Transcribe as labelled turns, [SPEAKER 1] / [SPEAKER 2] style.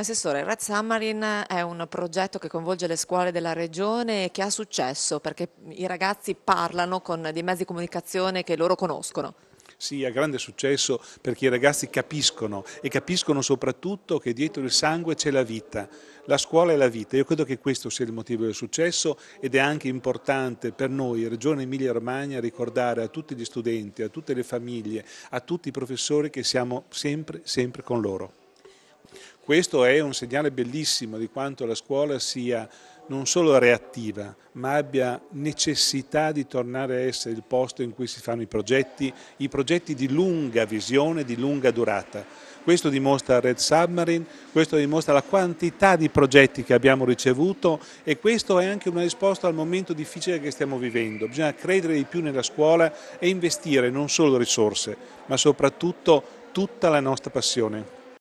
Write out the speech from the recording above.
[SPEAKER 1] Assessore, Red Submarine è un progetto che coinvolge le scuole della regione e che ha successo perché i ragazzi parlano con dei mezzi di comunicazione che loro conoscono.
[SPEAKER 2] Sì, ha grande successo perché i ragazzi capiscono e capiscono soprattutto che dietro il sangue c'è la vita, la scuola è la vita. Io credo che questo sia il motivo del successo ed è anche importante per noi, Regione Emilia-Romagna, ricordare a tutti gli studenti, a tutte le famiglie, a tutti i professori che siamo sempre, sempre con loro. Questo è un segnale bellissimo di quanto la scuola sia non solo reattiva, ma abbia necessità di tornare a essere il posto in cui si fanno i progetti, i progetti di lunga visione, di lunga durata. Questo dimostra Red Submarine, questo dimostra la quantità di progetti che abbiamo ricevuto e questo è anche una risposta al momento difficile che stiamo vivendo. Bisogna credere di più nella scuola e investire non solo risorse, ma soprattutto tutta la nostra passione.